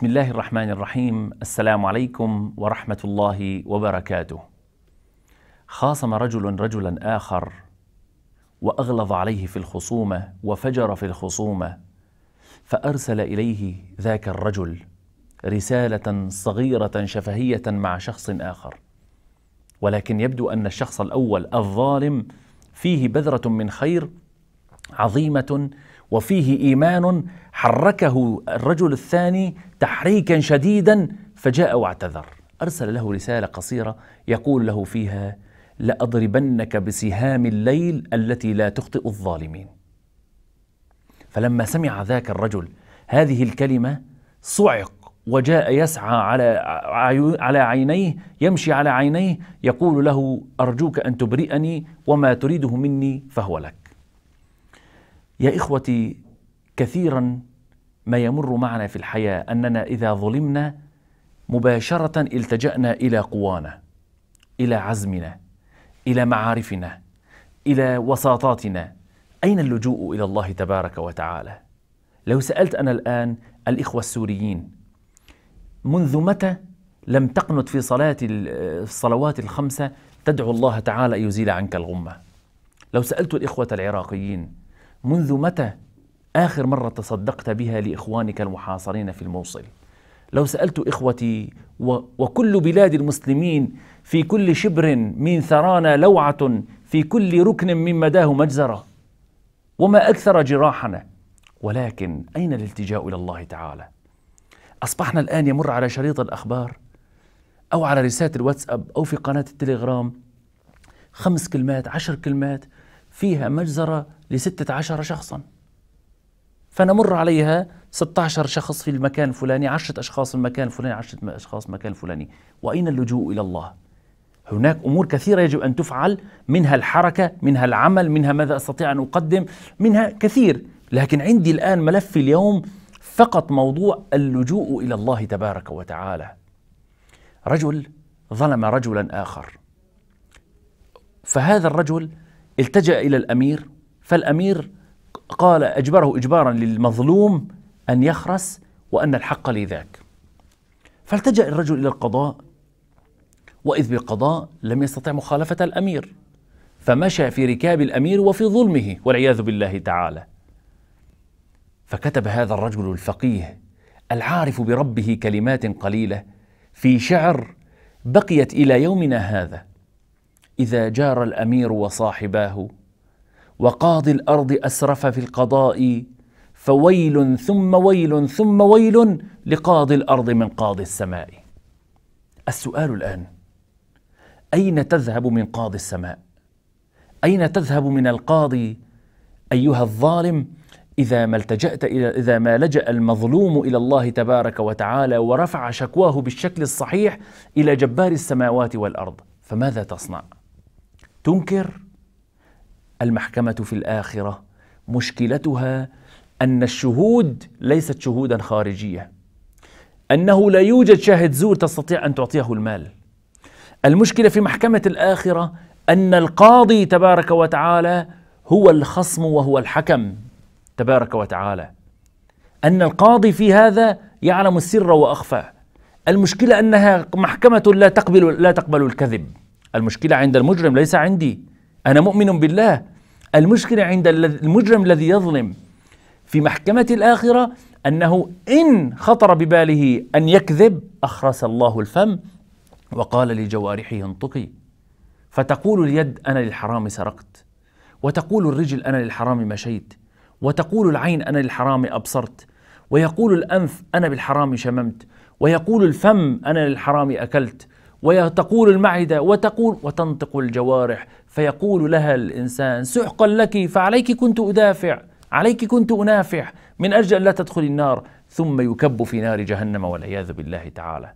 بسم الله الرحمن الرحيم السلام عليكم ورحمه الله وبركاته خاصم رجل رجلا اخر واغلظ عليه في الخصومه وفجر في الخصومه فارسل اليه ذاك الرجل رساله صغيره شفهيه مع شخص اخر ولكن يبدو ان الشخص الاول الظالم فيه بذره من خير عظيمه وفيه ايمان حركه الرجل الثاني تحريكا شديدا فجاء واعتذر ارسل له رساله قصيره يقول له فيها لاضربنك بسهام الليل التي لا تخطئ الظالمين فلما سمع ذاك الرجل هذه الكلمه صعق وجاء يسعى على على عينيه يمشي على عينيه يقول له ارجوك ان تبرئني وما تريده مني فهو لك يا اخوتي كثيرا ما يمر معنا في الحياه اننا اذا ظلمنا مباشره التجانا الى قوانا الى عزمنا الى معارفنا الى وساطاتنا اين اللجوء الى الله تبارك وتعالى لو سالت انا الان الاخوه السوريين منذ متى لم تقنت في صلاه الصلوات الخمسه تدعو الله تعالى ان يزيل عنك الغمه لو سالت الاخوه العراقيين منذ متى آخر مرة تصدقت بها لإخوانك المحاصرين في الموصل لو سألت إخوتي وكل بلاد المسلمين في كل شبر من ثرانا لوعة في كل ركن من مداه مجزرة وما أكثر جراحنا ولكن أين الالتجاء إلى الله تعالى أصبحنا الآن يمر على شريط الأخبار أو على رسالة الواتساب أو في قناة التليجرام خمس كلمات عشر كلمات فيها مجزرة لستة عشر شخصا فنمر عليها 16 شخص في المكان الفلاني 10 أشخاص في المكان الفلاني 10 أشخاص في المكان الفلاني وأين اللجوء إلى الله؟ هناك أمور كثيرة يجب أن تفعل منها الحركة منها العمل منها ماذا أستطيع أن أقدم منها كثير لكن عندي الآن ملفي اليوم فقط موضوع اللجوء إلى الله تبارك وتعالى رجل ظلم رجلا آخر فهذا الرجل التجأ إلى الأمير فالأمير قال أجبره إجبارا للمظلوم أن يخرس وأن الحق لذاك فالتجأ الرجل إلى القضاء وإذ بالقضاء لم يستطع مخالفة الأمير فمشى في ركاب الأمير وفي ظلمه والعياذ بالله تعالى فكتب هذا الرجل الفقيه العارف بربه كلمات قليلة في شعر بقيت إلى يومنا هذا اذا جار الامير وصاحباه وقاضي الارض اسرف في القضاء فويل ثم ويل ثم ويل لقاضي الارض من قاضي السماء السؤال الان اين تذهب من قاضي السماء اين تذهب من القاضي ايها الظالم اذا ما التجات الى اذا ما لجا المظلوم الى الله تبارك وتعالى ورفع شكواه بالشكل الصحيح الى جبار السماوات والارض فماذا تصنع تنكر المحكمه في الاخره مشكلتها ان الشهود ليست شهودا خارجيه انه لا يوجد شاهد زور تستطيع ان تعطيه المال المشكله في محكمه الاخره ان القاضي تبارك وتعالى هو الخصم وهو الحكم تبارك وتعالى ان القاضي في هذا يعلم السر واخفى المشكله انها محكمه لا تقبل لا تقبل الكذب المشكلة عند المجرم ليس عندي أنا مؤمن بالله المشكلة عند المجرم الذي يظلم في محكمة الآخرة أنه إن خطر بباله أن يكذب أخرس الله الفم وقال لجوارحه انطقي فتقول اليد أنا للحرام سرقت وتقول الرجل أنا للحرام مشيت وتقول العين أنا للحرام أبصرت ويقول الأنف أنا بالحرام شممت ويقول الفم أنا للحرام أكلت وتقول المعدة وتقول وتنطق الجوارح فيقول لها الإنسان سحقا لك فعليك كنت أدافع عليك كنت أنافع من أجل أن لا تدخل النار ثم يكب في نار جهنم والعياذ بالله تعالى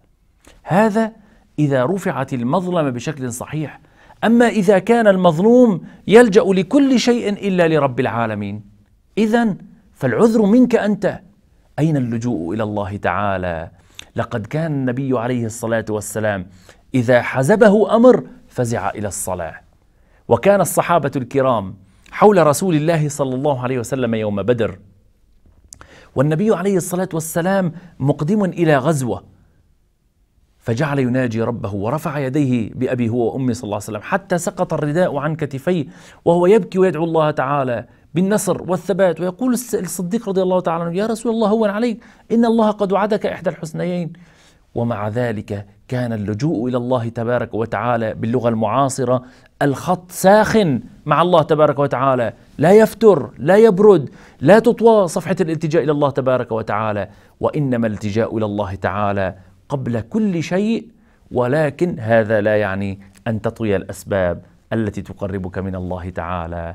هذا إذا رفعت المظلمة بشكل صحيح أما إذا كان المظلوم يلجأ لكل شيء إلا لرب العالمين إذا فالعذر منك أنت أين اللجوء إلى الله تعالى لقد كان النبي عليه الصلاة والسلام إذا حزبه أمر فزع إلى الصلاة وكان الصحابة الكرام حول رسول الله صلى الله عليه وسلم يوم بدر والنبي عليه الصلاة والسلام مقدم إلى غزوة فجعل يناجي ربه ورفع يديه بأبي هو وأمي صلى الله عليه وسلم حتى سقط الرداء عن كتفيه وهو يبكي ويدعو الله تعالى بالنصر والثبات ويقول الصديق رضي الله تعالى عنه يا رسول الله هون عليك إن الله قد وعدك إحدى الحسنيين ومع ذلك كان اللجوء الى الله تبارك وتعالى باللغه المعاصره الخط ساخن مع الله تبارك وتعالى لا يفتر لا يبرد لا تطوى صفحه الالتجاء الى الله تبارك وتعالى وانما الالتجاء الى الله تعالى قبل كل شيء ولكن هذا لا يعني ان تطوي الاسباب التي تقربك من الله تعالى